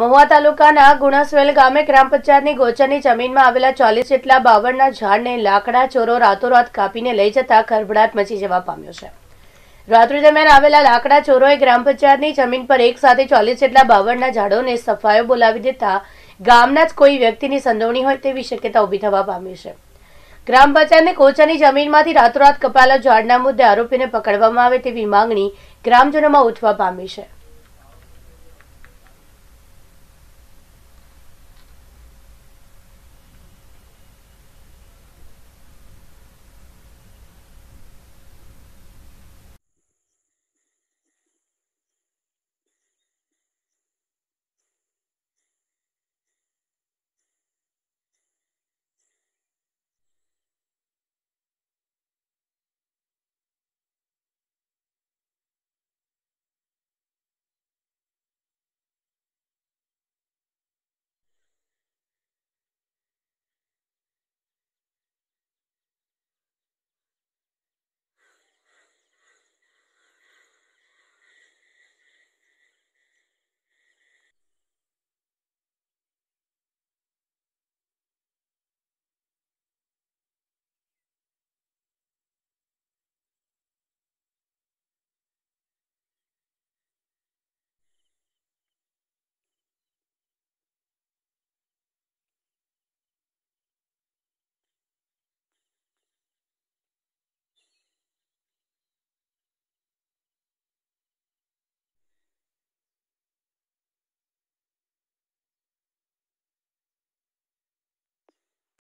મહુવા તાલુકાના ગુણાસવેલ ગામે ગ્રામ પંચાયતની ગોચરની જમીનમાં આવેલા ચાલીસ જેટલા બાવળના ઝાડને લાકડા ચોરો રાતોરાત કાપીને લઈ જતા ખરભડાટ મચી જવા પામ્યો છે રાત્રિ દરમિયાન આવેલા લાકડા ચોરોએ ગ્રામ પંચાયતની જમીન પર એક સાથે ચોલીસ જેટલા બાવળના ઝાડોને સફાયો બોલાવી દેતા ગામના જ કોઈ વ્યક્તિની સંડોવણી હોય તેવી શક્યતા ઊભી થવા પામી છે ગ્રામ પંચાયતને કોચાની જમીનમાંથી રાતોરાત કપાયેલા ઝાડના મુદ્દે આરોપીને પકડવામાં આવે તેવી માંગણી ગ્રામજનોમાં ઉઠવા પામી છે